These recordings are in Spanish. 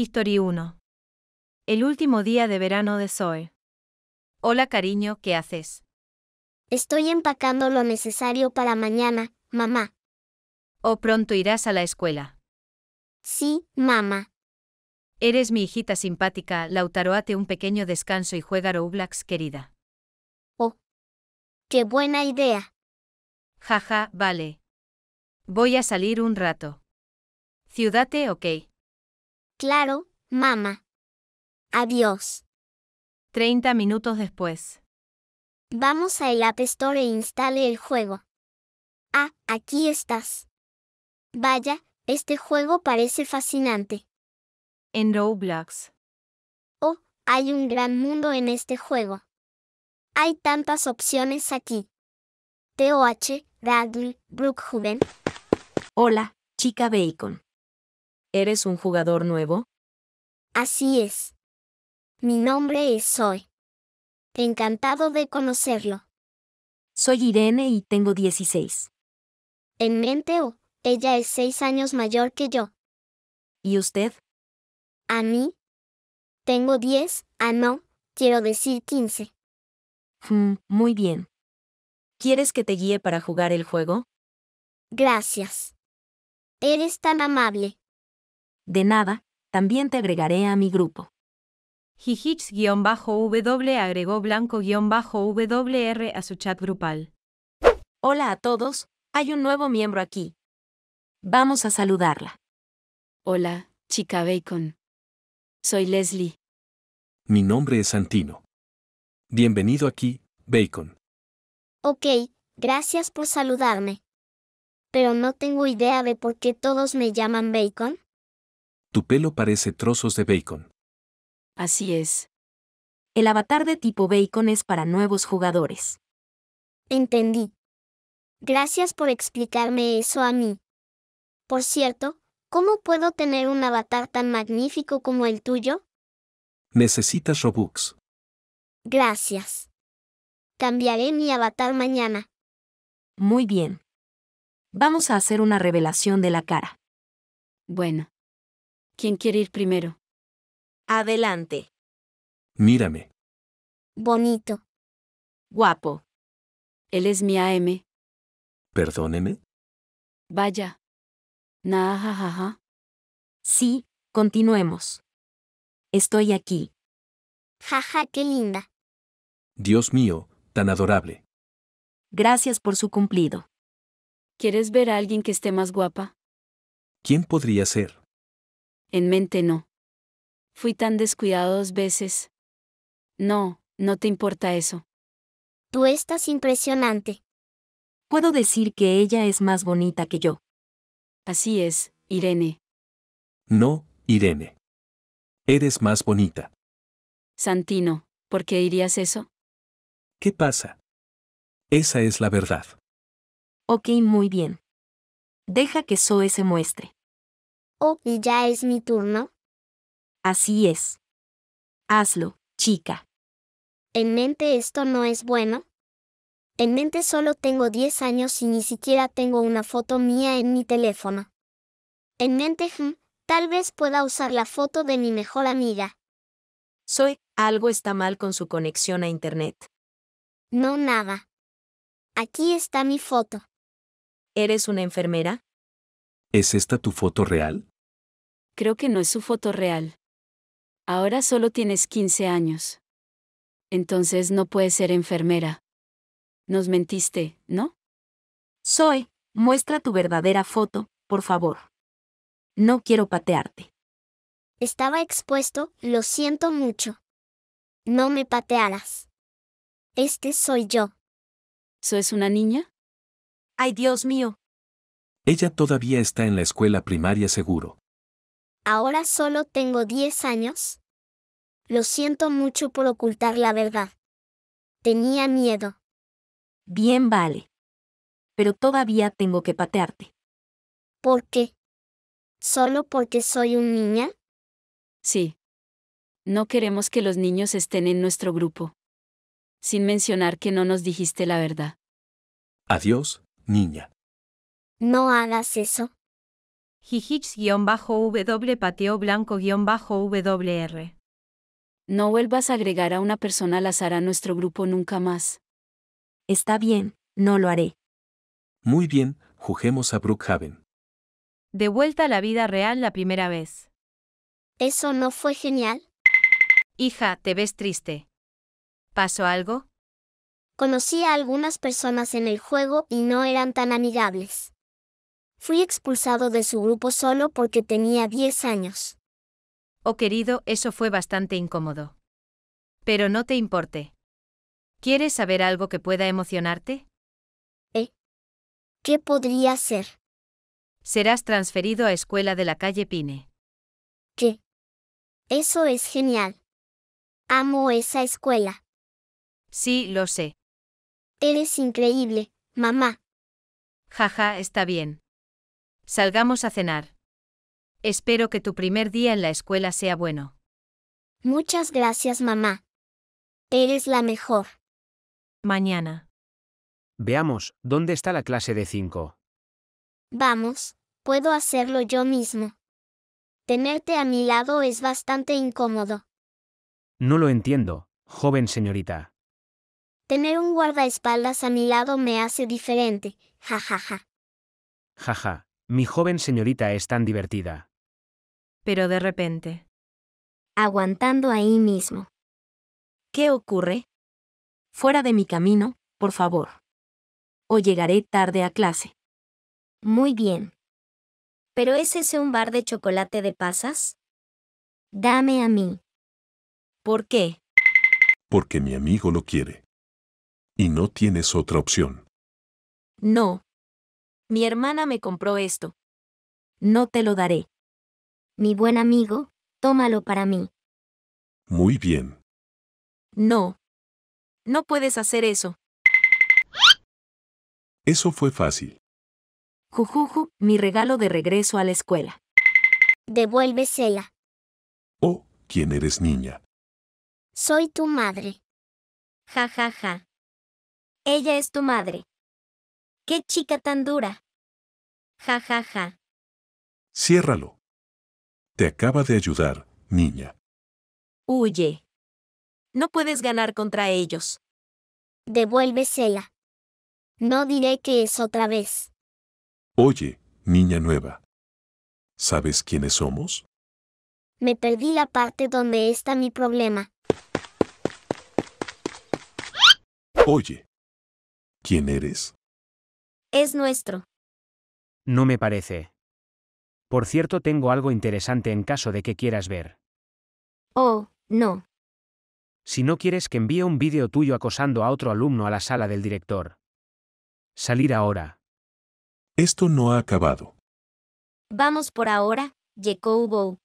History 1. El último día de verano de Zoe. Hola cariño, ¿qué haces? Estoy empacando lo necesario para mañana, mamá. ¿O pronto irás a la escuela? Sí, mamá. Eres mi hijita simpática, Lautaroate un pequeño descanso y juega Roblox, querida. Oh. Qué buena idea. Jaja, vale. Voy a salir un rato. Ciudate, ok. Claro, mamá. Adiós. 30 minutos después. Vamos a el App Store e instale el juego. Ah, aquí estás. Vaya, este juego parece fascinante. En Roblox. Oh, hay un gran mundo en este juego. Hay tantas opciones aquí. TOH, Brooke, Brookhaven. Hola, chica Bacon. ¿Eres un jugador nuevo? Así es. Mi nombre es Soy. Encantado de conocerlo. Soy Irene y tengo 16. En mente oh, ella es 6 años mayor que yo. ¿Y usted? A mí. Tengo 10, ah no, quiero decir 15. Mm, muy bien. ¿Quieres que te guíe para jugar el juego? Gracias. Eres tan amable. De nada, también te agregaré a mi grupo. hijich w agregó Blanco-WR a su chat grupal. Hola a todos, hay un nuevo miembro aquí. Vamos a saludarla. Hola, chica Bacon. Soy Leslie. Mi nombre es Santino. Bienvenido aquí, Bacon. Ok, gracias por saludarme. Pero no tengo idea de por qué todos me llaman Bacon. Tu pelo parece trozos de bacon. Así es. El avatar de tipo bacon es para nuevos jugadores. Entendí. Gracias por explicarme eso a mí. Por cierto, ¿cómo puedo tener un avatar tan magnífico como el tuyo? Necesitas Robux. Gracias. Cambiaré mi avatar mañana. Muy bien. Vamos a hacer una revelación de la cara. Bueno. ¿Quién quiere ir primero? Adelante. Mírame. Bonito. Guapo. Él es mi AM. Perdóneme. Vaya. Na, jajaja. Sí, continuemos. Estoy aquí. Jaja, qué linda. Dios mío, tan adorable. Gracias por su cumplido. ¿Quieres ver a alguien que esté más guapa? ¿Quién podría ser? en mente no. Fui tan descuidado dos veces. No, no te importa eso. Tú estás impresionante. Puedo decir que ella es más bonita que yo. Así es, Irene. No, Irene. Eres más bonita. Santino, ¿por qué dirías eso? ¿Qué pasa? Esa es la verdad. Ok, muy bien. Deja que Zoe se muestre. Oh, ¿y ya es mi turno? Así es. Hazlo, chica. ¿En mente esto no es bueno? En mente solo tengo 10 años y ni siquiera tengo una foto mía en mi teléfono. En mente, hmm, tal vez pueda usar la foto de mi mejor amiga. Soy, algo está mal con su conexión a Internet. No nada. Aquí está mi foto. ¿Eres una enfermera? ¿Es esta tu foto real? creo que no es su foto real. Ahora solo tienes 15 años. Entonces no puedes ser enfermera. Nos mentiste, ¿no? Soy, muestra tu verdadera foto, por favor. No quiero patearte. Estaba expuesto, lo siento mucho. No me patearás. Este soy yo. ¿So es una niña? Ay, Dios mío. Ella todavía está en la escuela primaria seguro ahora solo tengo 10 años? Lo siento mucho por ocultar la verdad. Tenía miedo. Bien vale. Pero todavía tengo que patearte. ¿Por qué? ¿Solo porque soy un niña? Sí. No queremos que los niños estén en nuestro grupo. Sin mencionar que no nos dijiste la verdad. Adiós, niña. No hagas eso bajo w Blanco-WR. No vuelvas a agregar a una persona al azar a nuestro grupo nunca más. Está bien, no lo haré. Muy bien, juguemos a Brookhaven. De vuelta a la vida real la primera vez. ¿Eso no fue genial? Hija, te ves triste. ¿Pasó algo? Conocí a algunas personas en el juego y no eran tan amigables fui expulsado de su grupo solo porque tenía 10 años. Oh querido, eso fue bastante incómodo. Pero no te importe. ¿Quieres saber algo que pueda emocionarte? ¿Eh? ¿Qué podría ser? Serás transferido a escuela de la calle Pine. ¿Qué? Eso es genial. Amo esa escuela. Sí, lo sé. Eres increíble, mamá. Jaja, está bien. Salgamos a cenar. Espero que tu primer día en la escuela sea bueno. Muchas gracias, mamá. Eres la mejor. Mañana. Veamos, ¿dónde está la clase de cinco? Vamos, puedo hacerlo yo mismo. Tenerte a mi lado es bastante incómodo. No lo entiendo, joven señorita. Tener un guardaespaldas a mi lado me hace diferente, jajaja. Jaja, ja, ja. Mi joven señorita es tan divertida. Pero de repente. Aguantando ahí mismo. ¿Qué ocurre? Fuera de mi camino, por favor. O llegaré tarde a clase. Muy bien. ¿Pero es ese un bar de chocolate de pasas? Dame a mí. ¿Por qué? Porque mi amigo lo quiere. Y no tienes otra opción. No, mi hermana me compró esto. No te lo daré. Mi buen amigo, tómalo para mí. Muy bien. No. No puedes hacer eso. Eso fue fácil. Jujuju, mi regalo de regreso a la escuela. Devuélvesela. Oh, ¿quién eres niña? Soy tu madre. Ja ja ja. Ella es tu madre. ¡Qué chica tan dura! Ja, ja, ja. Ciérralo. Te acaba de ayudar, niña. Huye. No puedes ganar contra ellos. Devuélvesela. No diré que es otra vez. Oye, niña nueva. ¿Sabes quiénes somos? Me perdí la parte donde está mi problema. Oye. ¿Quién eres? Es nuestro. No me parece. Por cierto, tengo algo interesante en caso de que quieras ver. Oh, no. Si no quieres que envíe un vídeo tuyo acosando a otro alumno a la sala del director. Salir ahora. Esto no ha acabado. Vamos por ahora, Jacobo.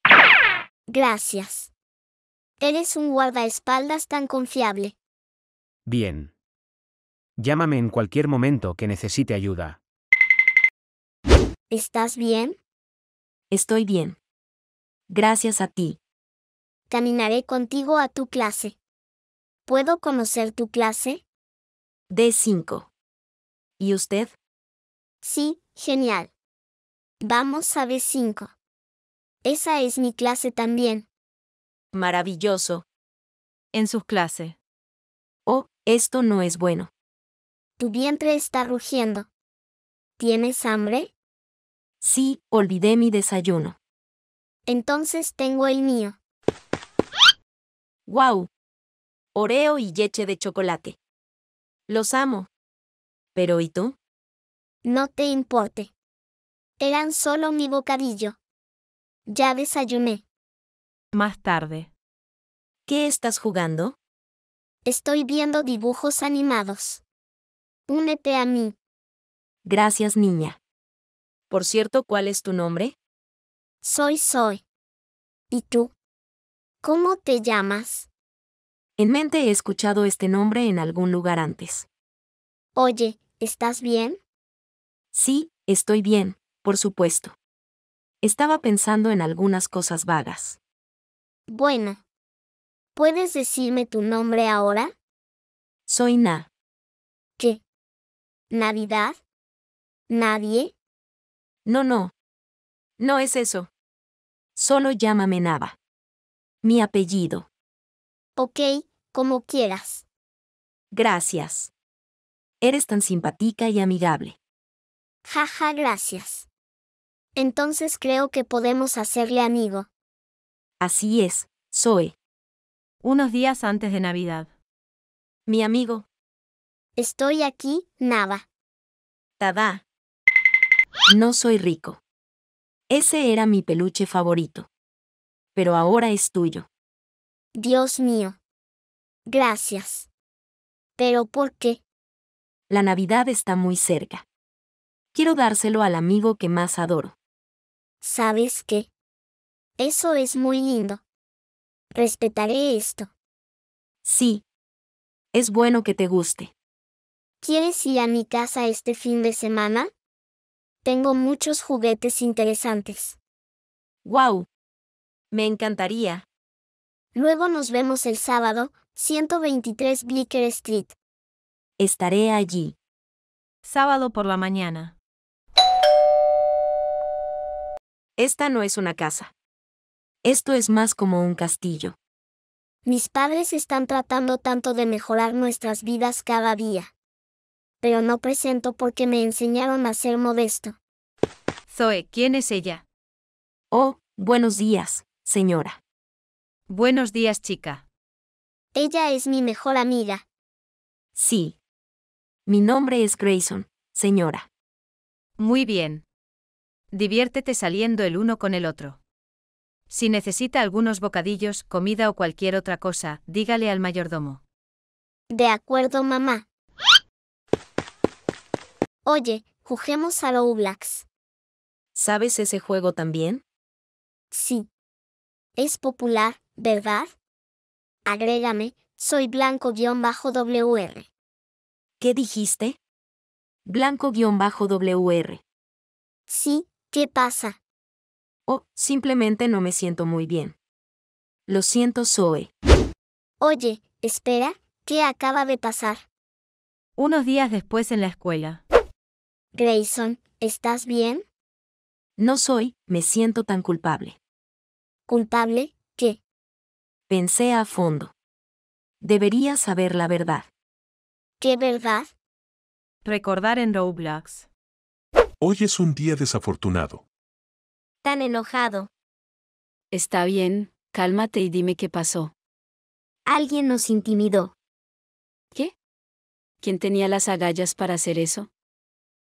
Gracias. Eres un guardaespaldas tan confiable. Bien. Llámame en cualquier momento que necesite ayuda. ¿Estás bien? Estoy bien. Gracias a ti. Caminaré contigo a tu clase. ¿Puedo conocer tu clase? D5. ¿Y usted? Sí, genial. Vamos a B5. Esa es mi clase también. Maravilloso. En su clase. Oh, esto no es bueno. Tu vientre está rugiendo. ¿Tienes hambre? Sí, olvidé mi desayuno. Entonces tengo el mío. ¡Guau! Oreo y leche de chocolate. Los amo. Pero ¿y tú? No te importe. Eran solo mi bocadillo. Ya desayuné. Más tarde. ¿Qué estás jugando? Estoy viendo dibujos animados. Únete a mí. Gracias, niña. Por cierto, ¿cuál es tu nombre? Soy Soy. ¿Y tú? ¿Cómo te llamas? En mente he escuchado este nombre en algún lugar antes. Oye, ¿estás bien? Sí, estoy bien, por supuesto. Estaba pensando en algunas cosas vagas. Bueno. ¿Puedes decirme tu nombre ahora? Soy Na. ¿Navidad? ¿Nadie? No, no. No es eso. Solo llámame Nava. Mi apellido. Ok, como quieras. Gracias. Eres tan simpática y amigable. Jaja, ja, gracias. Entonces creo que podemos hacerle amigo. Así es, Zoe. Unos días antes de Navidad. Mi amigo, Estoy aquí, Nava. Tada. No soy rico. Ese era mi peluche favorito. Pero ahora es tuyo. Dios mío. Gracias. ¿Pero por qué? La Navidad está muy cerca. Quiero dárselo al amigo que más adoro. ¿Sabes qué? Eso es muy lindo. Respetaré esto. Sí. Es bueno que te guste. ¿Quieres ir a mi casa este fin de semana? Tengo muchos juguetes interesantes. ¡Wow! Me encantaría. Luego nos vemos el sábado, 123 Blicker Street. Estaré allí. Sábado por la mañana. Esta no es una casa. Esto es más como un castillo. Mis padres están tratando tanto de mejorar nuestras vidas cada día pero no presento porque me enseñaron a ser modesto. Zoe, ¿quién es ella? Oh, buenos días, señora. Buenos días, chica. Ella es mi mejor amiga. Sí. Mi nombre es Grayson, señora. Muy bien. Diviértete saliendo el uno con el otro. Si necesita algunos bocadillos, comida o cualquier otra cosa, dígale al mayordomo. De acuerdo, mamá. Oye, juguemos a Blacks. ¿Sabes ese juego también? Sí. Es popular, ¿verdad? Agrégame, soy blanco-wr. ¿Qué dijiste? Blanco-wr. Sí, ¿qué pasa? Oh, simplemente no me siento muy bien. Lo siento, Zoe. Oye, espera, ¿qué acaba de pasar? Unos días después en la escuela. Grayson, ¿estás bien? No soy, me siento tan culpable. ¿Culpable? ¿Qué? Pensé a fondo. Debería saber la verdad. ¿Qué verdad? Recordar en Roblox. Hoy es un día desafortunado. Tan enojado. Está bien, cálmate y dime qué pasó. Alguien nos intimidó. ¿Qué? ¿Quién tenía las agallas para hacer eso?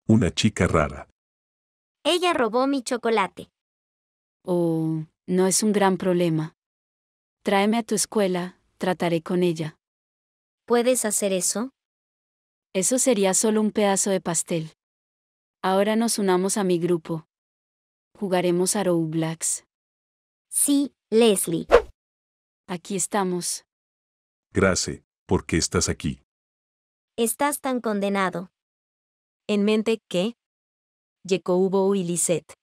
una chica rara. Ella robó mi chocolate. Oh, no es un gran problema. Tráeme a tu escuela, trataré con ella. ¿Puedes hacer eso? Eso sería solo un pedazo de pastel. Ahora nos unamos a mi grupo. Jugaremos a Roblox. Sí, Leslie. Aquí estamos. Grace, ¿por qué estás aquí? Estás tan condenado en mente que Jacobo y Lisette.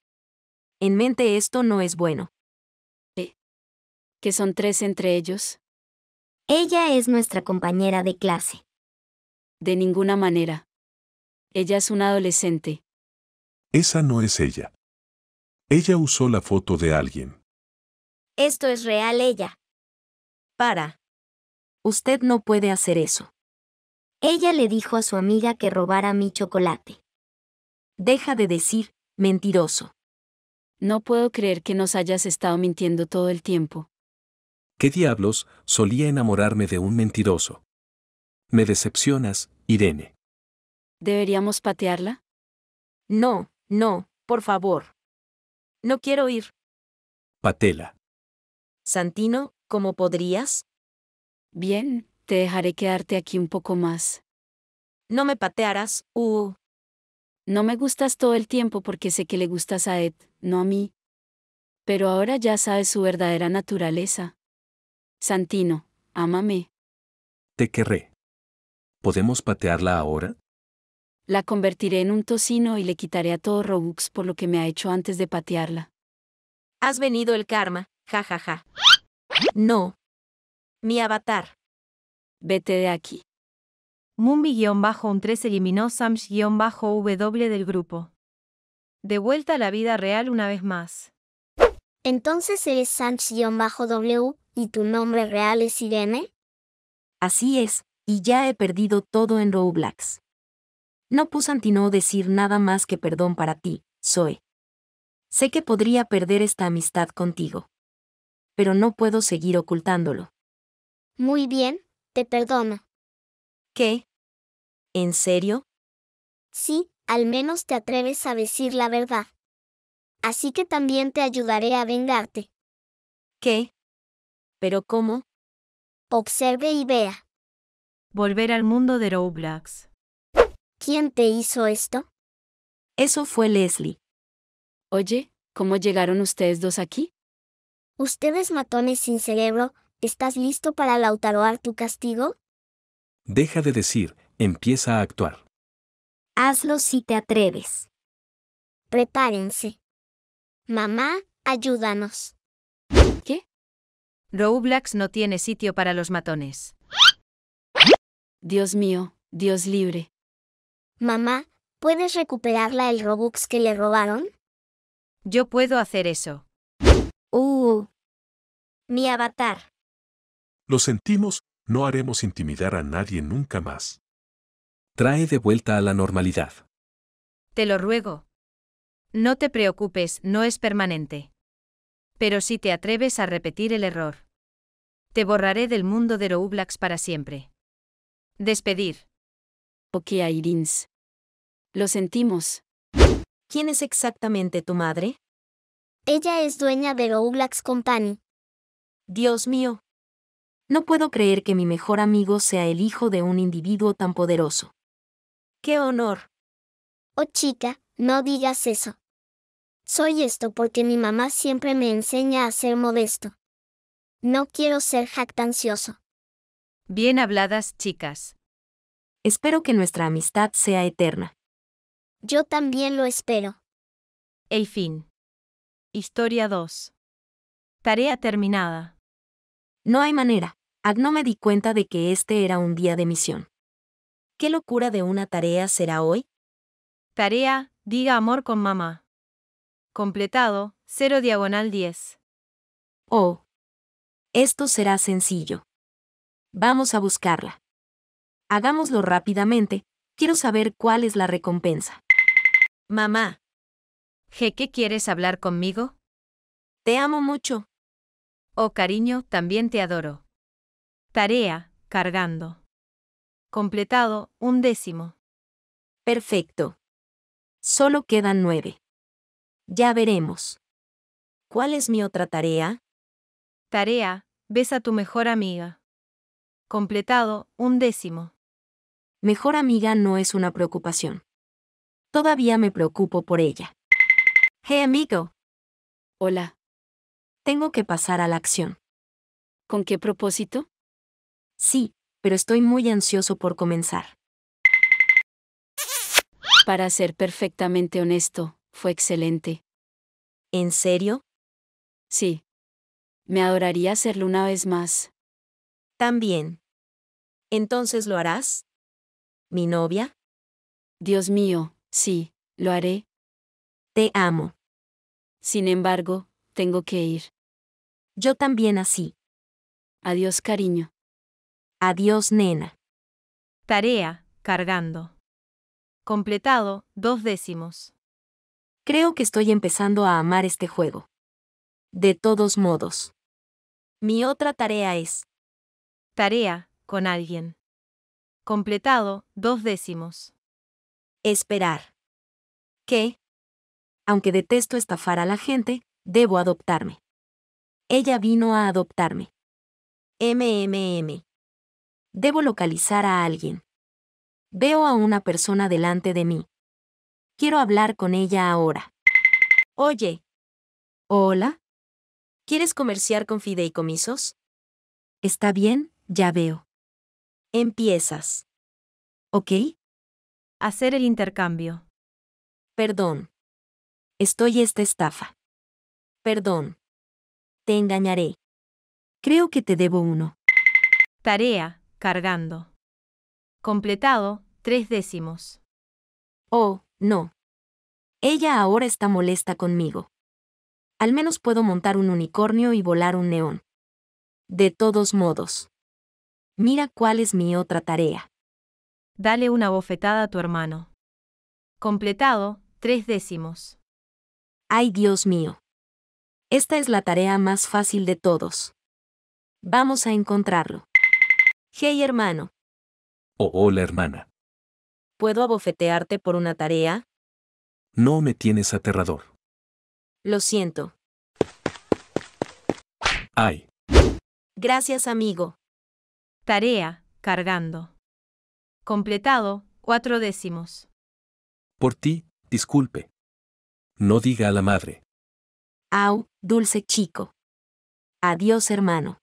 En mente esto no es bueno. ¿Qué? ¿Que son tres entre ellos? Ella es nuestra compañera de clase. De ninguna manera. Ella es una adolescente. Esa no es ella. Ella usó la foto de alguien. Esto es real ella. Para. Usted no puede hacer eso. Ella le dijo a su amiga que robara mi chocolate. Deja de decir, mentiroso. No puedo creer que nos hayas estado mintiendo todo el tiempo. ¿Qué diablos? Solía enamorarme de un mentiroso. Me decepcionas, Irene. ¿Deberíamos patearla? No, no, por favor. No quiero ir. Patela. Santino, ¿cómo podrías? Bien, te dejaré quedarte aquí un poco más. No me patearás, uh. No me gustas todo el tiempo porque sé que le gustas a Ed, no a mí. Pero ahora ya sabes su verdadera naturaleza. Santino, ámame. Te querré. ¿Podemos patearla ahora? La convertiré en un tocino y le quitaré a todo Robux por lo que me ha hecho antes de patearla. Has venido el karma, jajaja. Ja, ja. No. Mi avatar. Vete de aquí. Mumbi-13 eliminó Sams-W del grupo. De vuelta a la vida real una vez más. Entonces eres Sams-W y tu nombre real es Irene? Así es, y ya he perdido todo en Roblox. No puse Antino decir nada más que perdón para ti, Zoe. Sé que podría perder esta amistad contigo. Pero no puedo seguir ocultándolo. Muy bien, perdona. ¿Qué? ¿En serio? Sí, al menos te atreves a decir la verdad. Así que también te ayudaré a vengarte. ¿Qué? ¿Pero cómo? Observe y vea. Volver al mundo de Roblox. ¿Quién te hizo esto? Eso fue Leslie. Oye, ¿cómo llegaron ustedes dos aquí? Ustedes matones sin cerebro, ¿Estás listo para lautaroar tu castigo? Deja de decir, empieza a actuar. Hazlo si te atreves. Prepárense. Mamá, ayúdanos. ¿Qué? Roblox no tiene sitio para los matones. Dios mío, Dios libre. Mamá, ¿puedes recuperarla el Robux que le robaron? Yo puedo hacer eso. Uh. Mi avatar. Lo sentimos, no haremos intimidar a nadie nunca más. Trae de vuelta a la normalidad. Te lo ruego. No te preocupes, no es permanente. Pero si te atreves a repetir el error, te borraré del mundo de Roublax para siempre. Despedir. Ok, Irins. Lo sentimos. ¿Quién es exactamente tu madre? Ella es dueña de Roublax Company. Dios mío, no puedo creer que mi mejor amigo sea el hijo de un individuo tan poderoso. ¡Qué honor! Oh chica, no digas eso. Soy esto porque mi mamá siempre me enseña a ser modesto. No quiero ser jactancioso. Bien habladas, chicas. Espero que nuestra amistad sea eterna. Yo también lo espero. El fin. Historia 2. Tarea terminada. No hay manera. Agno me di cuenta de que este era un día de misión. ¿Qué locura de una tarea será hoy? Tarea, diga amor con mamá. Completado, 0 diagonal 10. Oh. Esto será sencillo. Vamos a buscarla. Hagámoslo rápidamente, quiero saber cuál es la recompensa. Mamá. ¿Qué quieres hablar conmigo? Te amo mucho. Oh cariño, también te adoro. Tarea, cargando. Completado, un décimo. Perfecto. Solo quedan nueve. Ya veremos. ¿Cuál es mi otra tarea? Tarea, ves a tu mejor amiga. Completado, un décimo. Mejor amiga no es una preocupación. Todavía me preocupo por ella. Hey amigo. Hola. Tengo que pasar a la acción. ¿Con qué propósito? Sí, pero estoy muy ansioso por comenzar. Para ser perfectamente honesto, fue excelente. ¿En serio? Sí. Me adoraría hacerlo una vez más. También. ¿Entonces lo harás? ¿Mi novia? Dios mío, sí, lo haré. Te amo. Sin embargo, tengo que ir. Yo también así. Adiós, cariño. Adiós, nena. Tarea, cargando. Completado, dos décimos. Creo que estoy empezando a amar este juego. De todos modos. Mi otra tarea es. Tarea, con alguien. Completado, dos décimos. Esperar. ¿Qué? aunque detesto estafar a la gente, debo adoptarme. Ella vino a adoptarme. MMM. Debo localizar a alguien. Veo a una persona delante de mí. Quiero hablar con ella ahora. Oye. Hola. ¿Quieres comerciar con fideicomisos? Está bien, ya veo. Empiezas. ¿Ok? Hacer el intercambio. Perdón. Estoy esta estafa. Perdón. Te engañaré. Creo que te debo uno. Tarea cargando. Completado, tres décimos. Oh, no. Ella ahora está molesta conmigo. Al menos puedo montar un unicornio y volar un neón. De todos modos. Mira cuál es mi otra tarea. Dale una bofetada a tu hermano. Completado, tres décimos. Ay Dios mío. Esta es la tarea más fácil de todos. Vamos a encontrarlo. Hey hermano. oh, hola hermana. ¿Puedo abofetearte por una tarea? No me tienes aterrador. Lo siento. Ay. Gracias amigo. Tarea, cargando. Completado, cuatro décimos. Por ti, disculpe. No diga a la madre. Au, dulce chico. Adiós hermano.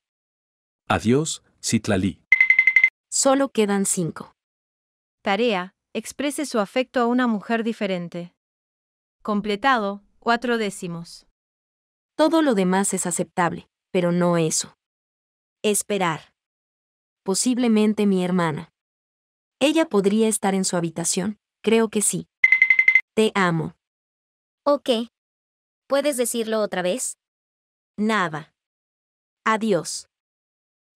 Adiós, Citlalí. Solo quedan cinco. Tarea. Exprese su afecto a una mujer diferente. Completado, cuatro décimos. Todo lo demás es aceptable, pero no eso. Esperar. Posiblemente mi hermana. Ella podría estar en su habitación, creo que sí. Te amo. Ok. ¿Puedes decirlo otra vez? Nada. Adiós.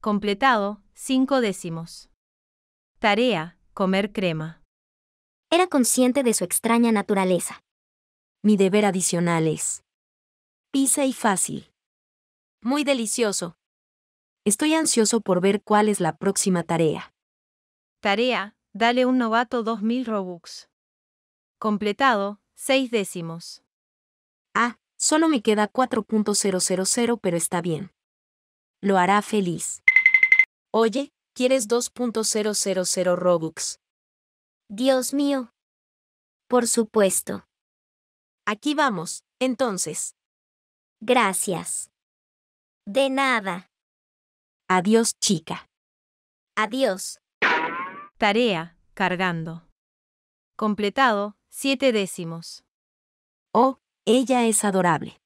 Completado, cinco décimos. Tarea, comer crema. Era consciente de su extraña naturaleza. Mi deber adicional es. Pisa y fácil. Muy delicioso. Estoy ansioso por ver cuál es la próxima tarea. Tarea, dale un novato 2000 Robux. Completado, 6 décimos. Ah, solo me queda 4.000, pero está bien. Lo hará feliz. Oye, ¿Quieres 2.000 Robux. Dios mío. Por supuesto. Aquí vamos, entonces. Gracias. De nada. Adiós, chica. Adiós. Tarea, cargando. Completado, siete décimos. Oh, ella es adorable.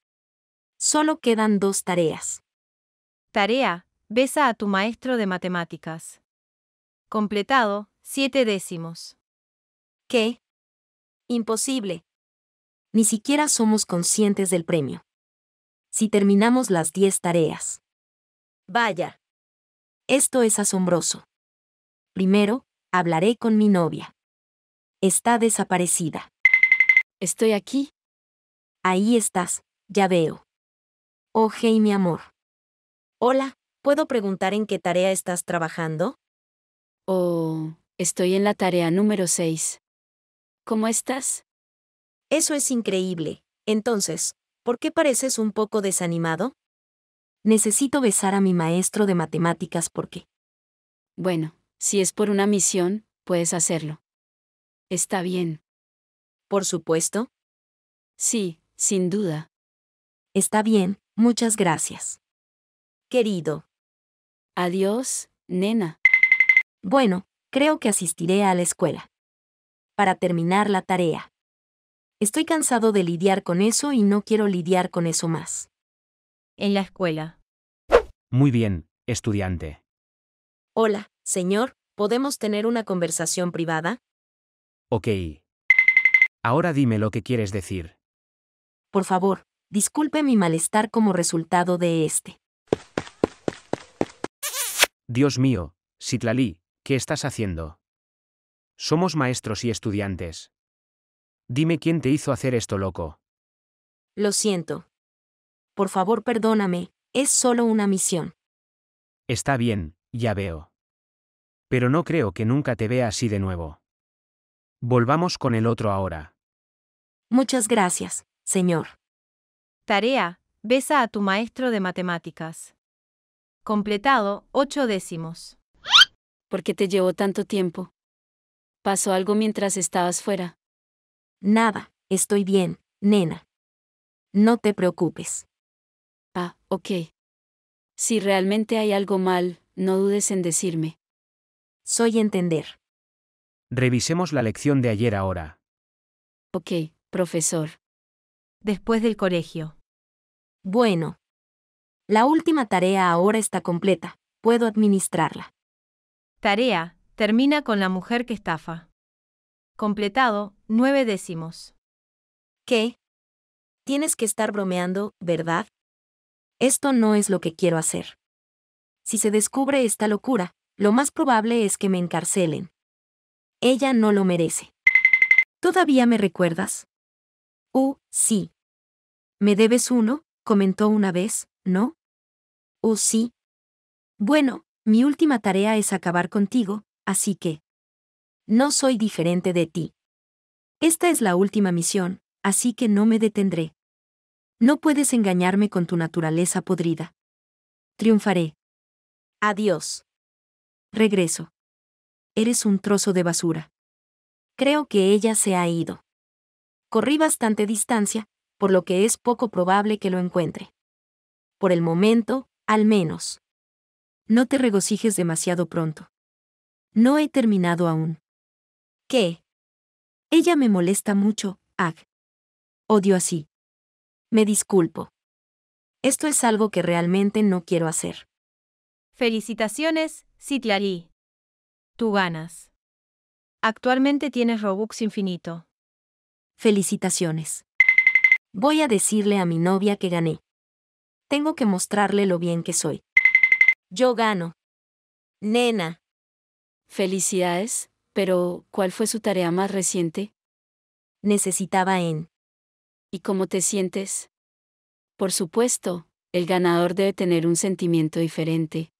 Solo quedan dos tareas. Tarea, Besa a tu maestro de matemáticas. Completado, siete décimos. ¿Qué? Imposible. Ni siquiera somos conscientes del premio. Si terminamos las diez tareas. Vaya. Esto es asombroso. Primero, hablaré con mi novia. Está desaparecida. Estoy aquí. Ahí estás, ya veo. Oh, hey, mi amor. Hola, ¿Puedo preguntar en qué tarea estás trabajando? Oh, estoy en la tarea número 6. ¿Cómo estás? Eso es increíble. Entonces, ¿por qué pareces un poco desanimado? Necesito besar a mi maestro de matemáticas porque... Bueno, si es por una misión, puedes hacerlo. Está bien. Por supuesto. Sí, sin duda. Está bien, muchas gracias. Querido, Adiós, nena. Bueno, creo que asistiré a la escuela. Para terminar la tarea. Estoy cansado de lidiar con eso y no quiero lidiar con eso más. En la escuela. Muy bien, estudiante. Hola, señor, ¿podemos tener una conversación privada? Ok. Ahora dime lo que quieres decir. Por favor, disculpe mi malestar como resultado de este. Dios mío, Sitlalí, ¿qué estás haciendo? Somos maestros y estudiantes. Dime quién te hizo hacer esto loco. Lo siento. Por favor, perdóname, es solo una misión. Está bien, ya veo. Pero no creo que nunca te vea así de nuevo. Volvamos con el otro ahora. Muchas gracias, señor. Tarea, besa a tu maestro de matemáticas. Completado, ocho décimos. ¿Por qué te llevó tanto tiempo? ¿Pasó algo mientras estabas fuera? Nada, estoy bien, nena. No te preocupes. Ah, ok. Si realmente hay algo mal, no dudes en decirme. Soy entender. Revisemos la lección de ayer ahora. Ok, profesor. Después del colegio. Bueno, la última tarea ahora está completa. Puedo administrarla. Tarea. Termina con la mujer que estafa. Completado, nueve décimos. ¿Qué? Tienes que estar bromeando, ¿verdad? Esto no es lo que quiero hacer. Si se descubre esta locura, lo más probable es que me encarcelen. Ella no lo merece. ¿Todavía me recuerdas? Uh, sí. ¿Me debes uno? comentó una vez. ¿no? ¿O sí. Bueno, mi última tarea es acabar contigo, así que... No soy diferente de ti. Esta es la última misión, así que no me detendré. No puedes engañarme con tu naturaleza podrida. Triunfaré. Adiós. Regreso. Eres un trozo de basura. Creo que ella se ha ido. Corrí bastante distancia, por lo que es poco probable que lo encuentre por el momento, al menos. No te regocijes demasiado pronto. No he terminado aún. ¿Qué? Ella me molesta mucho, Ag. Odio así. Me disculpo. Esto es algo que realmente no quiero hacer. Felicitaciones, Citlali. Tú ganas. Actualmente tienes Robux infinito. Felicitaciones. Voy a decirle a mi novia que gané. Tengo que mostrarle lo bien que soy. Yo gano. Nena. Felicidades, pero ¿cuál fue su tarea más reciente? Necesitaba en. ¿Y cómo te sientes? Por supuesto, el ganador debe tener un sentimiento diferente.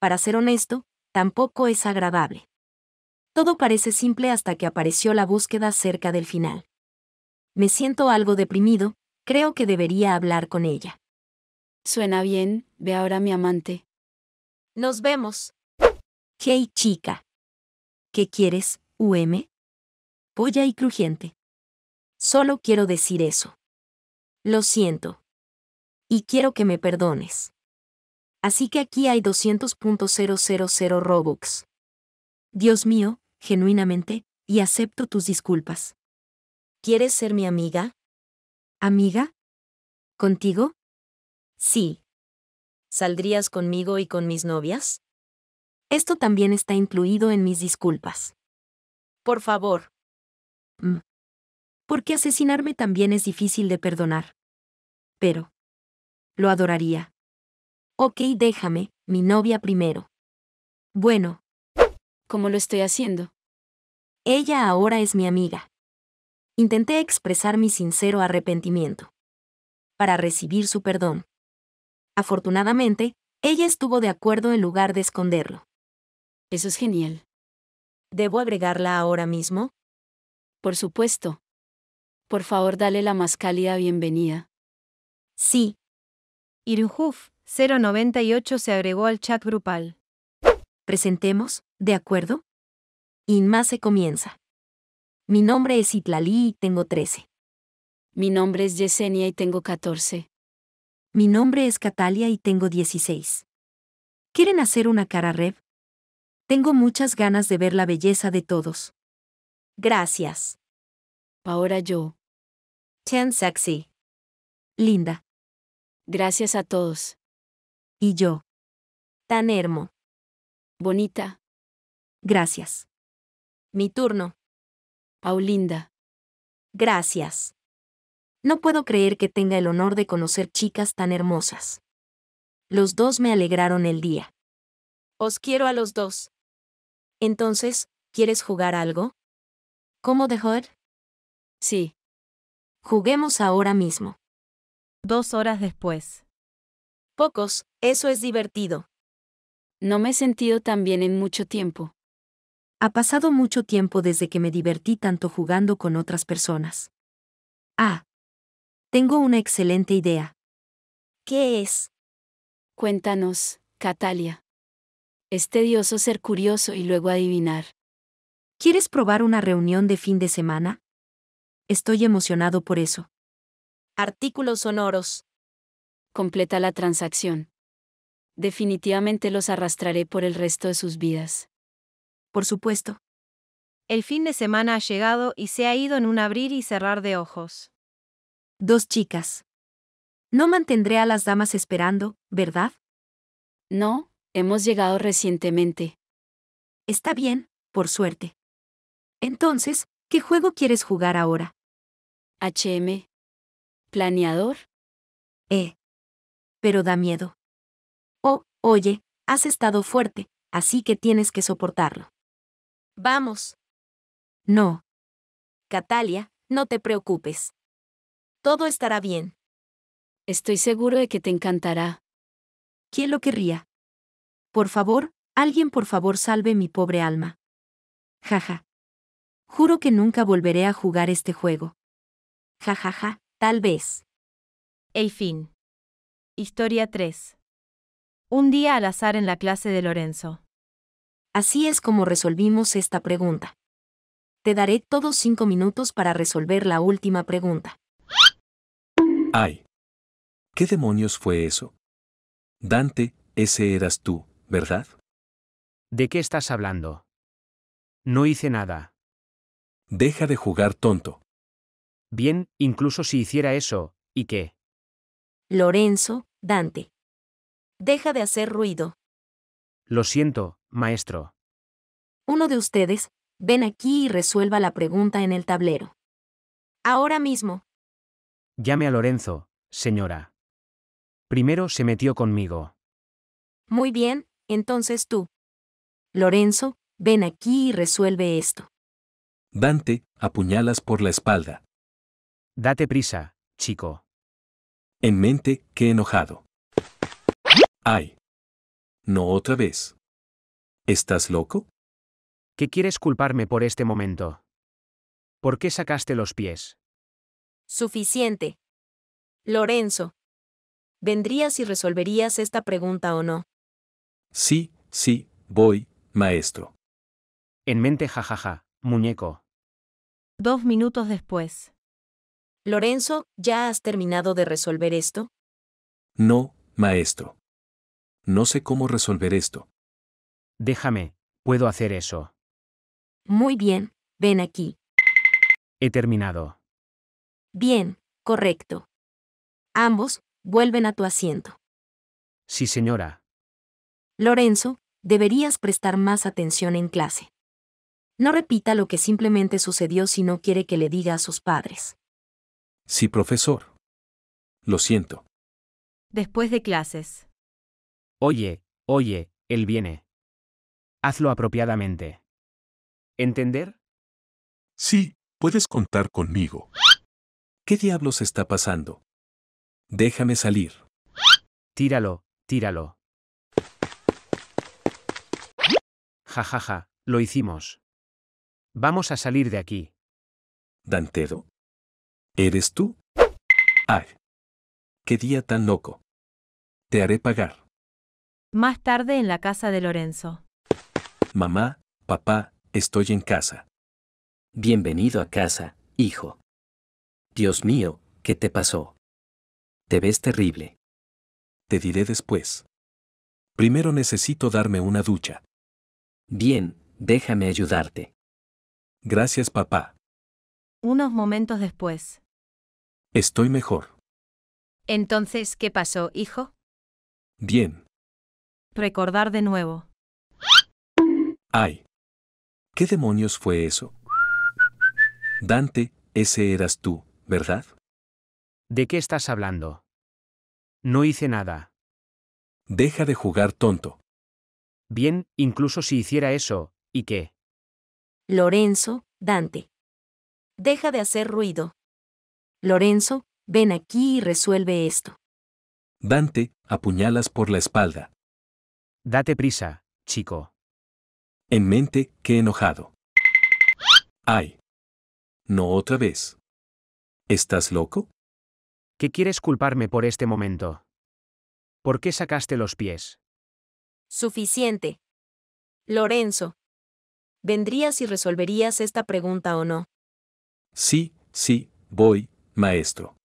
Para ser honesto, tampoco es agradable. Todo parece simple hasta que apareció la búsqueda cerca del final. Me siento algo deprimido, creo que debería hablar con ella. Suena bien, ve ahora mi amante. Nos vemos. Hey chica. ¿Qué quieres, UM? Polla y crujiente. Solo quiero decir eso. Lo siento. Y quiero que me perdones. Así que aquí hay 200.000 Robux. Dios mío, genuinamente, y acepto tus disculpas. ¿Quieres ser mi amiga? ¿Amiga? ¿Contigo? Sí. ¿Saldrías conmigo y con mis novias? Esto también está incluido en mis disculpas. Por favor. Mm. Porque asesinarme también es difícil de perdonar. Pero. Lo adoraría. Ok, déjame, mi novia primero. Bueno. ¿Cómo lo estoy haciendo? Ella ahora es mi amiga. Intenté expresar mi sincero arrepentimiento. Para recibir su perdón. Afortunadamente, ella estuvo de acuerdo en lugar de esconderlo. Eso es genial. ¿Debo agregarla ahora mismo? Por supuesto. Por favor, dale la más cálida bienvenida. Sí. irunhuf 098 se agregó al chat grupal. Presentemos, ¿de acuerdo? Inma se comienza. Mi nombre es Itlalí y tengo 13. Mi nombre es Yesenia y tengo 14. Mi nombre es Catalia y tengo 16. ¿Quieren hacer una cara rev? Tengo muchas ganas de ver la belleza de todos. Gracias. Ahora yo. Ten sexy. Linda. Gracias a todos. Y yo. Tan hermo. Bonita. Gracias. Mi turno. Paulinda. Gracias. No puedo creer que tenga el honor de conocer chicas tan hermosas. Los dos me alegraron el día. Os quiero a los dos. Entonces, ¿quieres jugar algo? ¿Cómo de Sí. Juguemos ahora mismo. Dos horas después. Pocos, eso es divertido. No me he sentido tan bien en mucho tiempo. Ha pasado mucho tiempo desde que me divertí tanto jugando con otras personas. Ah, tengo una excelente idea. ¿Qué es? Cuéntanos, Catalia. Es tedioso ser curioso y luego adivinar. ¿Quieres probar una reunión de fin de semana? Estoy emocionado por eso. Artículos sonoros. Completa la transacción. Definitivamente los arrastraré por el resto de sus vidas. Por supuesto. El fin de semana ha llegado y se ha ido en un abrir y cerrar de ojos. Dos chicas. No mantendré a las damas esperando, ¿verdad? No, hemos llegado recientemente. Está bien, por suerte. Entonces, ¿qué juego quieres jugar ahora? HM. ¿Planeador? Eh. Pero da miedo. Oh, oye, has estado fuerte, así que tienes que soportarlo. Vamos. No. Catalia, no te preocupes. Todo estará bien. Estoy seguro de que te encantará. ¿Quién lo querría? Por favor, alguien por favor salve mi pobre alma. Jaja. Juro que nunca volveré a jugar este juego. Jajaja, tal vez. El fin. Historia 3. Un día al azar en la clase de Lorenzo. Así es como resolvimos esta pregunta. Te daré todos cinco minutos para resolver la última pregunta. ¡Ay! ¿Qué demonios fue eso? Dante, ese eras tú, ¿verdad? ¿De qué estás hablando? No hice nada. Deja de jugar tonto. Bien, incluso si hiciera eso, ¿y qué? Lorenzo, Dante. Deja de hacer ruido. Lo siento, maestro. Uno de ustedes, ven aquí y resuelva la pregunta en el tablero. Ahora mismo. Llame a Lorenzo, señora. Primero se metió conmigo. Muy bien, entonces tú. Lorenzo, ven aquí y resuelve esto. Dante, apuñalas por la espalda. Date prisa, chico. En mente, qué enojado. Ay. No otra vez. ¿Estás loco? ¿Qué quieres culparme por este momento? ¿Por qué sacaste los pies? Suficiente. Lorenzo. ¿Vendrías y resolverías esta pregunta o no? Sí, sí, voy, maestro. En mente jajaja, ja, ja, muñeco. Dos minutos después. Lorenzo, ¿ya has terminado de resolver esto? No, maestro. No sé cómo resolver esto. Déjame, puedo hacer eso. Muy bien, ven aquí. He terminado. Bien, correcto. Ambos, vuelven a tu asiento. Sí, señora. Lorenzo, deberías prestar más atención en clase. No repita lo que simplemente sucedió si no quiere que le diga a sus padres. Sí, profesor. Lo siento. Después de clases. Oye, oye, él viene. Hazlo apropiadamente. ¿Entender? Sí, puedes contar conmigo. ¿Qué diablos está pasando? Déjame salir. Tíralo, tíralo. Ja ja ja, lo hicimos. Vamos a salir de aquí. ¿Dantero? ¿Eres tú? ¡Ay! ¡Qué día tan loco! Te haré pagar. Más tarde en la casa de Lorenzo. Mamá, papá, estoy en casa. Bienvenido a casa, hijo. Dios mío, ¿qué te pasó? Te ves terrible. Te diré después. Primero necesito darme una ducha. Bien, déjame ayudarte. Gracias papá. Unos momentos después. Estoy mejor. Entonces, ¿qué pasó, hijo? Bien. Recordar de nuevo. Ay. ¿Qué demonios fue eso? Dante, ese eras tú, ¿verdad? ¿De qué estás hablando? No hice nada. Deja de jugar tonto. Bien, incluso si hiciera eso, ¿y qué? Lorenzo, Dante. Deja de hacer ruido. Lorenzo, ven aquí y resuelve esto. Dante, apuñalas por la espalda. Date prisa, chico. En mente, qué enojado. ¡Ay! No otra vez. ¿Estás loco? ¿Qué quieres culparme por este momento? ¿Por qué sacaste los pies? Suficiente. Lorenzo. ¿Vendrías y resolverías esta pregunta o no? Sí, sí, voy, maestro.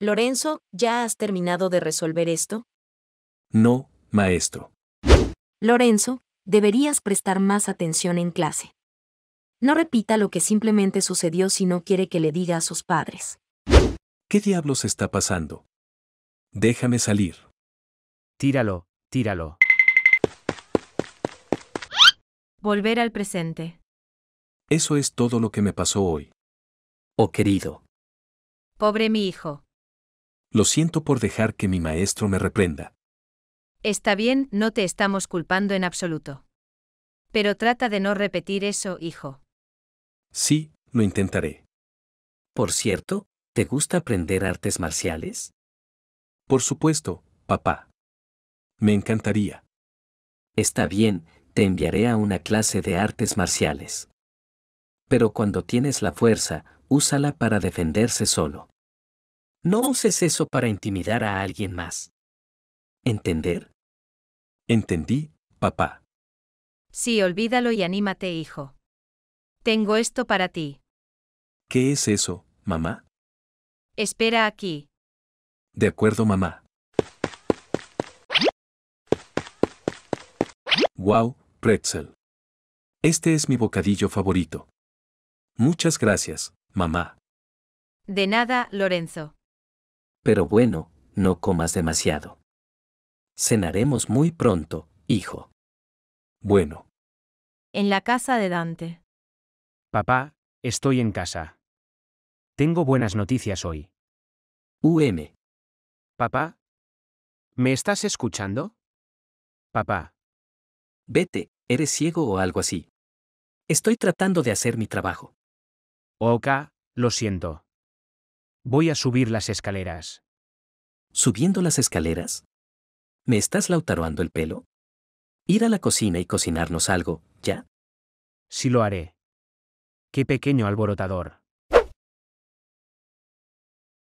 Lorenzo, ¿ya has terminado de resolver esto? No, maestro. Lorenzo, deberías prestar más atención en clase. No repita lo que simplemente sucedió si no quiere que le diga a sus padres. ¿Qué diablos está pasando? Déjame salir. Tíralo, tíralo. Volver al presente. Eso es todo lo que me pasó hoy. Oh querido. Pobre mi hijo. Lo siento por dejar que mi maestro me reprenda. Está bien, no te estamos culpando en absoluto. Pero trata de no repetir eso, hijo. Sí, lo intentaré. Por cierto, ¿te gusta aprender artes marciales? Por supuesto, papá. Me encantaría. Está bien, te enviaré a una clase de artes marciales. Pero cuando tienes la fuerza, úsala para defenderse solo. No uses eso para intimidar a alguien más. ¿Entender? Entendí, papá. Sí, olvídalo y anímate, hijo. Tengo esto para ti. ¿Qué es eso, mamá? Espera aquí. De acuerdo, mamá. Wow, pretzel. Este es mi bocadillo favorito. Muchas gracias, mamá. De nada, Lorenzo. Pero bueno, no comas demasiado. Cenaremos muy pronto, hijo. Bueno. En la casa de Dante. Papá, estoy en casa. Tengo buenas noticias hoy. UM. Papá. ¿Me estás escuchando? Papá. Vete, eres ciego o algo así. Estoy tratando de hacer mi trabajo. O.K., lo siento. Voy a subir las escaleras. ¿Subiendo las escaleras? ¿Me estás lautaroando el pelo? Ir a la cocina y cocinarnos algo, ¿ya? Sí lo haré. Qué pequeño alborotador.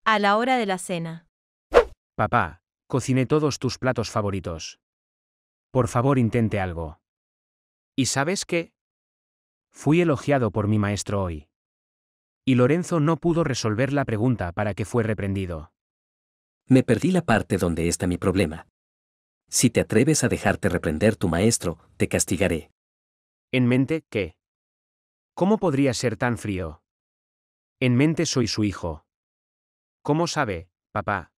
A la hora de la cena. Papá, cociné todos tus platos favoritos. Por favor, intente algo. ¿Y sabes qué? Fui elogiado por mi maestro hoy. Y Lorenzo no pudo resolver la pregunta para que fue reprendido. Me perdí la parte donde está mi problema. Si te atreves a dejarte reprender tu maestro, te castigaré. En mente, ¿qué? ¿Cómo podría ser tan frío? En mente soy su hijo. ¿Cómo sabe, papá?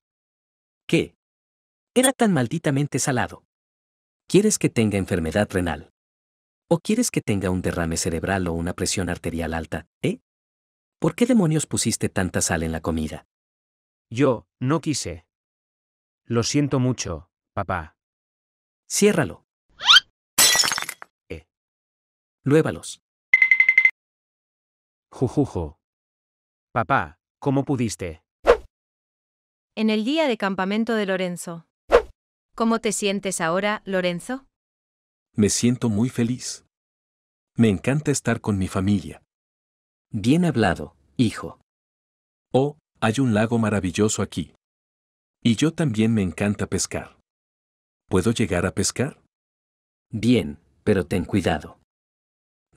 ¿Qué? Era tan malditamente salado. ¿Quieres que tenga enfermedad renal? ¿O quieres que tenga un derrame cerebral o una presión arterial alta, eh? ¿Por qué demonios pusiste tanta sal en la comida? Yo, no quise. Lo siento mucho, papá. Ciérralo. Eh. Luévalos. ¡Jujujo! Papá, ¿cómo pudiste? En el día de campamento de Lorenzo. ¿Cómo te sientes ahora, Lorenzo? Me siento muy feliz. Me encanta estar con mi familia. Bien hablado, hijo. Oh, hay un lago maravilloso aquí. Y yo también me encanta pescar. ¿Puedo llegar a pescar? Bien, pero ten cuidado.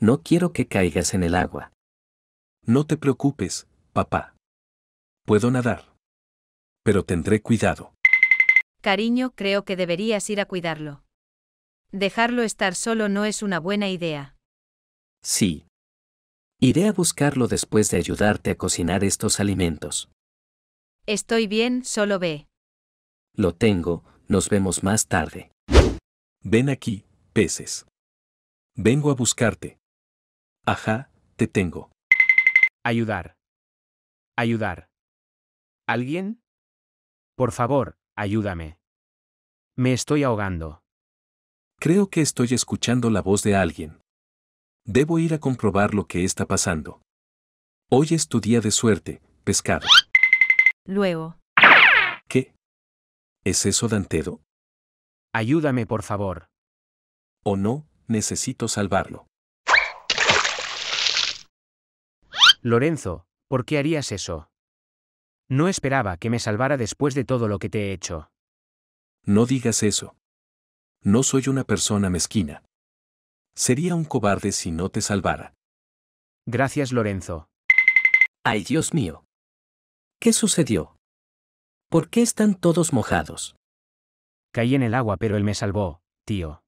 No quiero que caigas en el agua. No te preocupes, papá. Puedo nadar. Pero tendré cuidado. Cariño, creo que deberías ir a cuidarlo. Dejarlo estar solo no es una buena idea. Sí. Iré a buscarlo después de ayudarte a cocinar estos alimentos. Estoy bien, solo ve. Lo tengo, nos vemos más tarde. Ven aquí, peces. Vengo a buscarte. Ajá, te tengo. Ayudar. Ayudar. ¿Alguien? Por favor, ayúdame. Me estoy ahogando. Creo que estoy escuchando la voz de alguien. Debo ir a comprobar lo que está pasando. Hoy es tu día de suerte, pescado. Luego. ¿Qué? ¿Es eso Dantedo? Ayúdame, por favor. O no, necesito salvarlo. Lorenzo, ¿por qué harías eso? No esperaba que me salvara después de todo lo que te he hecho. No digas eso. No soy una persona mezquina. Sería un cobarde si no te salvara. Gracias, Lorenzo. Ay, Dios mío. ¿Qué sucedió? ¿Por qué están todos mojados? Caí en el agua, pero él me salvó, tío.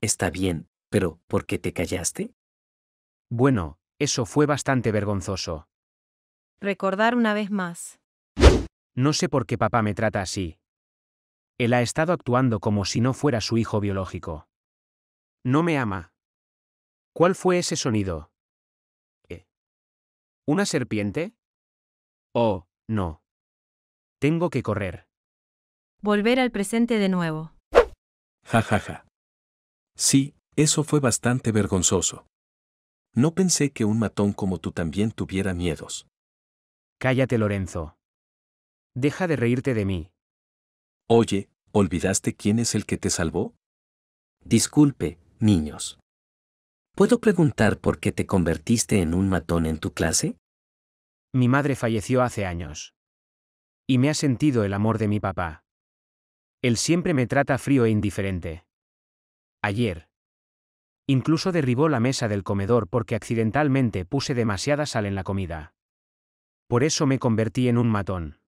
Está bien, pero ¿por qué te callaste? Bueno, eso fue bastante vergonzoso. Recordar una vez más. No sé por qué papá me trata así. Él ha estado actuando como si no fuera su hijo biológico. No me ama. ¿Cuál fue ese sonido? ¿E? ¿Una serpiente? Oh, no. Tengo que correr. Volver al presente de nuevo. Ja, ja, ja. Sí, eso fue bastante vergonzoso. No pensé que un matón como tú también tuviera miedos. Cállate, Lorenzo. Deja de reírte de mí. Oye, ¿olvidaste quién es el que te salvó? Disculpe, niños. ¿Puedo preguntar por qué te convertiste en un matón en tu clase? Mi madre falleció hace años. Y me ha sentido el amor de mi papá. Él siempre me trata frío e indiferente. Ayer, Incluso derribó la mesa del comedor porque accidentalmente puse demasiada sal en la comida. Por eso me convertí en un matón.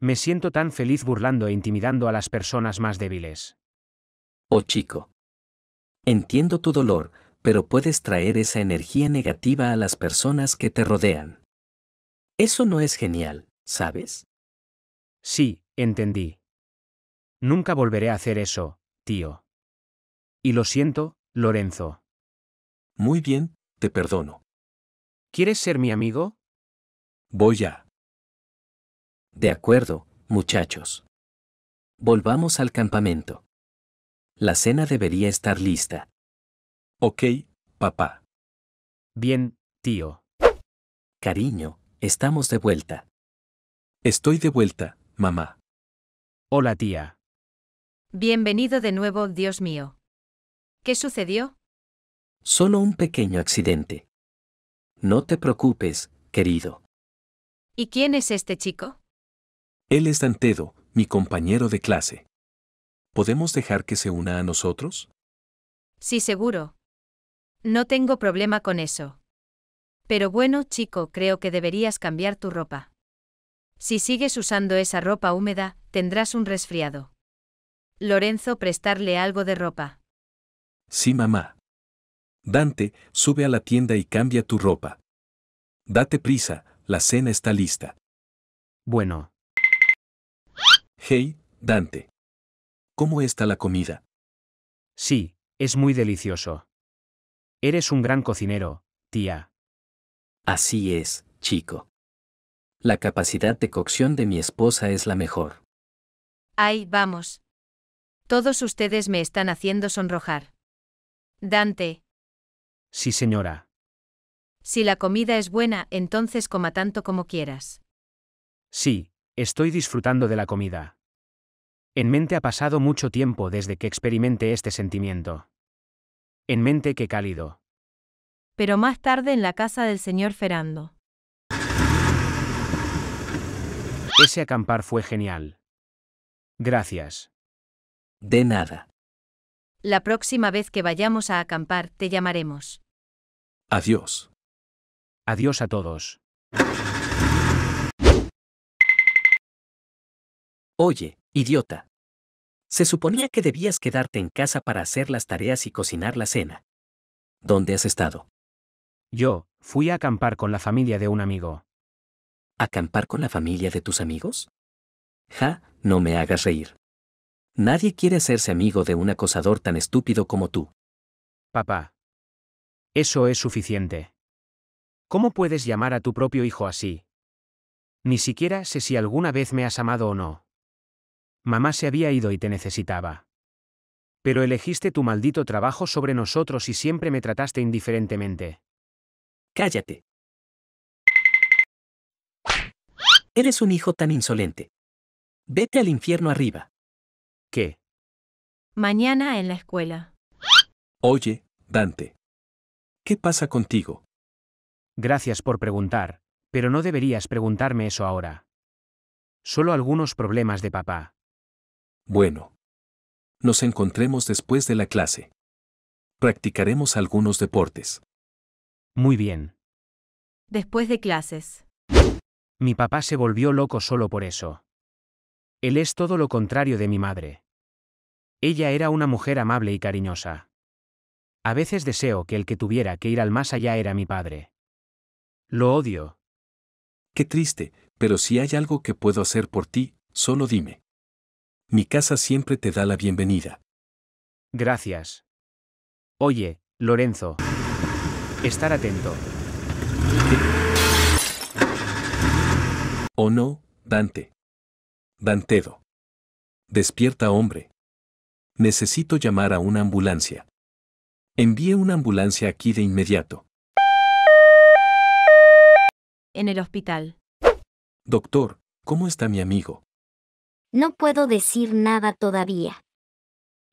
Me siento tan feliz burlando e intimidando a las personas más débiles. Oh chico. Entiendo tu dolor, pero puedes traer esa energía negativa a las personas que te rodean. Eso no es genial, ¿sabes? Sí, entendí. Nunca volveré a hacer eso, tío. Y lo siento, Lorenzo. Muy bien, te perdono. ¿Quieres ser mi amigo? Voy ya. De acuerdo, muchachos. Volvamos al campamento. La cena debería estar lista. Ok, papá. Bien, tío. Cariño, estamos de vuelta. Estoy de vuelta, mamá. Hola, tía. Bienvenido de nuevo, Dios mío. ¿Qué sucedió? Solo un pequeño accidente. No te preocupes, querido. ¿Y quién es este chico? Él es Dantedo, mi compañero de clase. ¿Podemos dejar que se una a nosotros? Sí, seguro. No tengo problema con eso. Pero bueno, chico, creo que deberías cambiar tu ropa. Si sigues usando esa ropa húmeda, tendrás un resfriado. Lorenzo prestarle algo de ropa. Sí, mamá. Dante, sube a la tienda y cambia tu ropa. Date prisa, la cena está lista. Bueno. Hey, Dante. ¿Cómo está la comida? Sí, es muy delicioso. Eres un gran cocinero, tía. Así es, chico. La capacidad de cocción de mi esposa es la mejor. ¡Ay, vamos. Todos ustedes me están haciendo sonrojar. Dante. Sí, señora. Si la comida es buena, entonces coma tanto como quieras. Sí, estoy disfrutando de la comida. En mente ha pasado mucho tiempo desde que experimenté este sentimiento. En mente qué cálido. Pero más tarde en la casa del señor Ferando. Ese acampar fue genial. Gracias. De nada. La próxima vez que vayamos a acampar, te llamaremos. Adiós. Adiós a todos. Oye, idiota. Se suponía que debías quedarte en casa para hacer las tareas y cocinar la cena. ¿Dónde has estado? Yo, fui a acampar con la familia de un amigo. ¿Acampar con la familia de tus amigos? Ja, no me hagas reír. Nadie quiere hacerse amigo de un acosador tan estúpido como tú. Papá. Eso es suficiente. ¿Cómo puedes llamar a tu propio hijo así? Ni siquiera sé si alguna vez me has amado o no. Mamá se había ido y te necesitaba. Pero elegiste tu maldito trabajo sobre nosotros y siempre me trataste indiferentemente. Cállate. Eres un hijo tan insolente. Vete al infierno arriba. Mañana en la escuela. Oye, Dante. ¿Qué pasa contigo? Gracias por preguntar, pero no deberías preguntarme eso ahora. Solo algunos problemas de papá. Bueno. Nos encontremos después de la clase. Practicaremos algunos deportes. Muy bien. Después de clases. Mi papá se volvió loco solo por eso. Él es todo lo contrario de mi madre. Ella era una mujer amable y cariñosa. A veces deseo que el que tuviera que ir al más allá era mi padre. Lo odio. Qué triste, pero si hay algo que puedo hacer por ti, solo dime. Mi casa siempre te da la bienvenida. Gracias. Oye, Lorenzo. Estar atento. O Oh no, Dante. Dantedo. Despierta, hombre necesito llamar a una ambulancia. Envíe una ambulancia aquí de inmediato. En el hospital. Doctor, ¿cómo está mi amigo? No puedo decir nada todavía.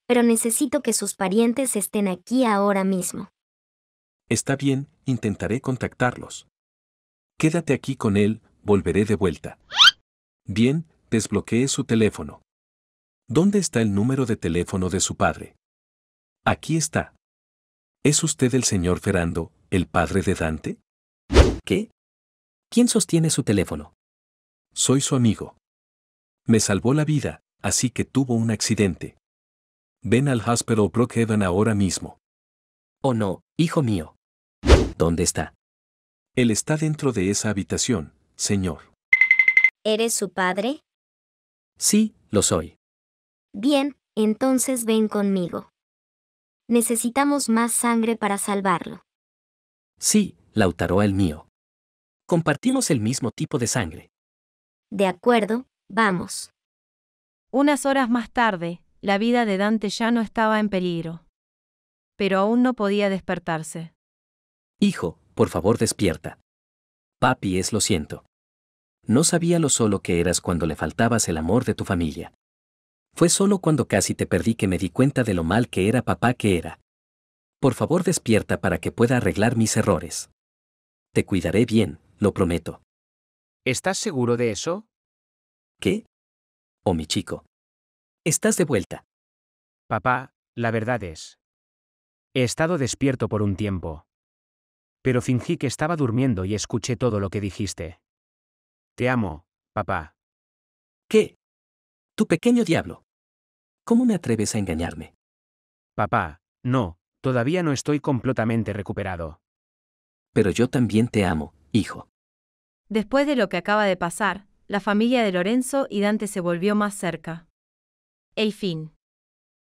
Pero necesito que sus parientes estén aquí ahora mismo. Está bien, intentaré contactarlos. Quédate aquí con él, volveré de vuelta. Bien, desbloqueé su teléfono. ¿Dónde está el número de teléfono de su padre? Aquí está. ¿Es usted el señor Ferrando, el padre de Dante? ¿Qué? ¿Quién sostiene su teléfono? Soy su amigo. Me salvó la vida, así que tuvo un accidente. Ven al Hospital Brookhaven ahora mismo. Oh no, hijo mío. ¿Dónde está? Él está dentro de esa habitación, señor. ¿Eres su padre? Sí, lo soy. Bien, entonces ven conmigo. Necesitamos más sangre para salvarlo. Sí, Lautaro el mío. Compartimos el mismo tipo de sangre. De acuerdo, vamos. Unas horas más tarde, la vida de Dante ya no estaba en peligro. Pero aún no podía despertarse. Hijo, por favor despierta. Papi es lo siento. No sabía lo solo que eras cuando le faltabas el amor de tu familia. Fue solo cuando casi te perdí que me di cuenta de lo mal que era papá que era. Por favor despierta para que pueda arreglar mis errores. Te cuidaré bien, lo prometo. ¿Estás seguro de eso? ¿Qué? Oh, mi chico. Estás de vuelta. Papá, la verdad es. He estado despierto por un tiempo. Pero fingí que estaba durmiendo y escuché todo lo que dijiste. Te amo, papá. ¿Qué? Tu pequeño diablo. ¿Cómo me atreves a engañarme? Papá, no, todavía no estoy completamente recuperado. Pero yo también te amo, hijo. Después de lo que acaba de pasar, la familia de Lorenzo y Dante se volvió más cerca. El fin.